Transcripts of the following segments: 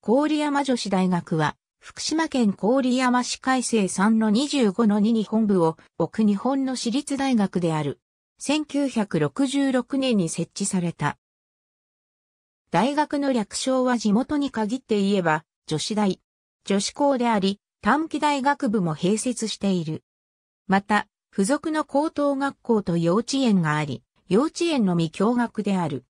郡山女子大学は、福島県郡山市改正3の25の2に本部を置く日本の私立大学である。1966年に設置された。大学の略称は地元に限って言えば、女子大、女子校であり、短期大学部も併設している。また、付属の高等学校と幼稚園があり、幼稚園のみ共学である。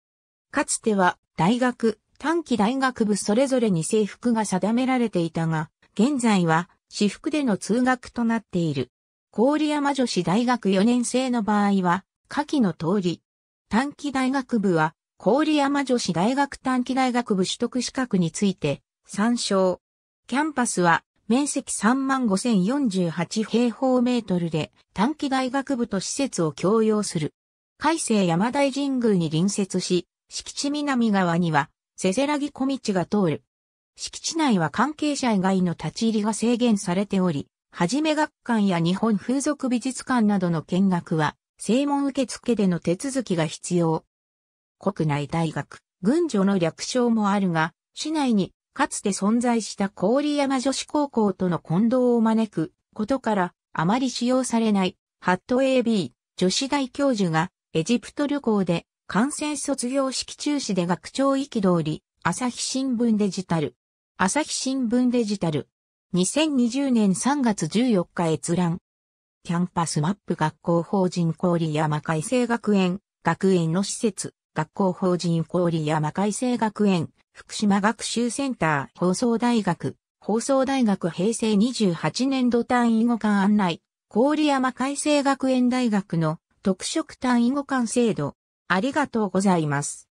かつては、大学、短期大学部それぞれに制服が定められていたが、現在は私服での通学となっている。郡山女子大学4年生の場合は、下記の通り。短期大学部は、郡山女子大学短期大学部取得資格について、参照。キャンパスは、面積35,048平方メートルで、短期大学部と施設を共用する。海星山大神宮に隣接し、敷地南側には、せせらぎ小道が通る。敷地内は関係者以外の立ち入りが制限されており、はじめ学館や日本風俗美術館などの見学は、正門受付での手続きが必要。国内大学、軍女の略称もあるが、市内にかつて存在した郡山女子高校との混同を招くことから、あまり使用されない、ハット AB 女子大教授がエジプト旅行で感染卒業式中止で学長通り、朝日新聞デジタル。朝日新聞デジタル。2020年3月14日閲覧。キャンパスマップ学校法人氷山海星学園、学園の施設、学校法人氷山海星学園、福島学習センター放送大学、放送大学平成28年度単位互換案内、郡山海星学園大学の特色単位互換制度、ありがとうございます。